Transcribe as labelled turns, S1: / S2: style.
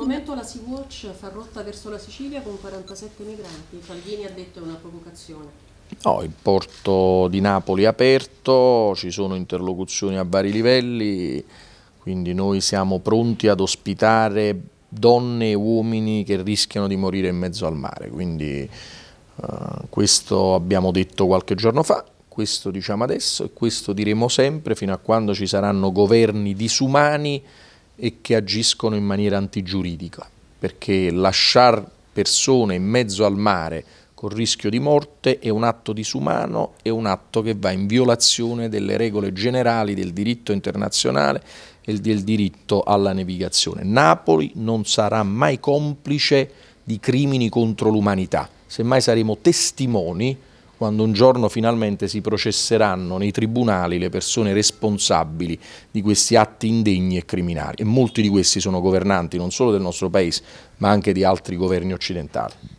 S1: momento la Sea-Watch fa rotta verso la Sicilia con 47 migranti. Salvini ha detto che è una provocazione.
S2: No, il porto di Napoli è aperto, ci sono interlocuzioni a vari livelli, quindi noi siamo pronti ad ospitare donne e uomini che rischiano di morire in mezzo al mare, quindi eh, questo abbiamo detto qualche giorno fa, questo diciamo adesso e questo diremo sempre fino a quando ci saranno governi disumani e che agiscono in maniera antigiuridica, perché lasciare persone in mezzo al mare con rischio di morte è un atto disumano, è un atto che va in violazione delle regole generali del diritto internazionale e del diritto alla navigazione. Napoli non sarà mai complice di crimini contro l'umanità, semmai saremo testimoni quando un giorno finalmente si processeranno nei tribunali le persone responsabili di questi atti indegni e criminali. E molti di questi sono governanti non solo del nostro Paese, ma anche di altri governi occidentali.